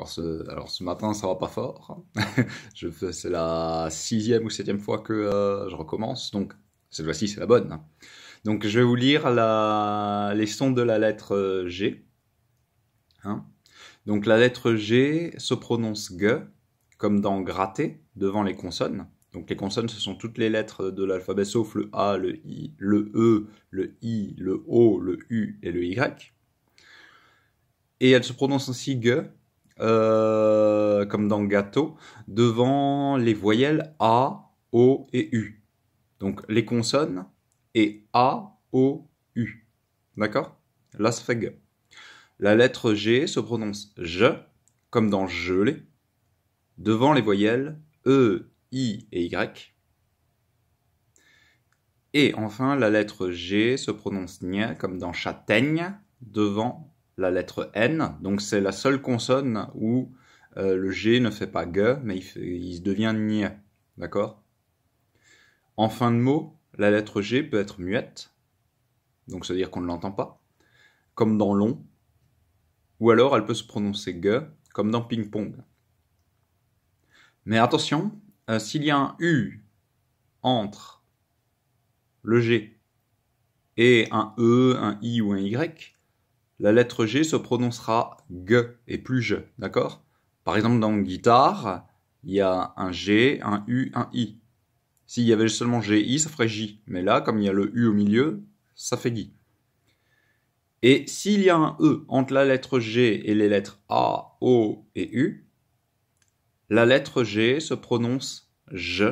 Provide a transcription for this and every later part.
Alors ce, matin, ça va pas fort. c'est la sixième ou septième fois que euh, je recommence, donc cette fois-ci, c'est la bonne. Donc je vais vous lire la, les sons de la lettre G. Hein. donc la lettre G se prononce G, comme dans gratter, devant les consonnes. Donc les consonnes, ce sont toutes les lettres de l'alphabet sauf le A, le I, le E, le I, le O, le U et le Y. Et elle se prononce ainsi G euh, comme dans gâteau, devant les voyelles A, O et U. Donc les consonnes et A, O, U. D'accord sphègue. La lettre G se prononce je, comme dans gelé, devant les voyelles E, I et Y. Et enfin, la lettre G se prononce nia, comme dans châtaigne, devant la lettre N. Donc c'est la seule consonne où euh, le G ne fait pas G, mais il, se devient nia ». D'accord En fin de mot, la lettre G peut être muette, donc cest veut dire qu'on ne l'entend pas, comme dans long, ou alors elle peut se prononcer G, comme dans ping-pong. Mais attention, euh, s'il y a un U entre le G et un E, un I ou un Y, la lettre G se prononcera G et plus je, d'accord Par exemple, dans guitare, il y a un G, un U, un I. S'il y avait seulement G I, ça ferait J. Mais là, comme il y a le U au milieu, ça fait G. Et s'il y a un E entre la lettre G et les lettres A, O et U, la lettre G se prononce j »,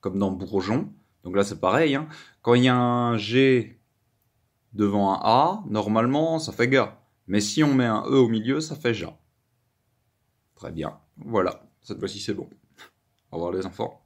comme dans bourgeon. Donc là, c'est pareil. Hein. Quand il y a un G devant un A, normalement, ça fait ga. Mais si on met un E au milieu, ça fait ja. Très bien. Voilà. Cette fois-ci, c'est bon. Au revoir les enfants.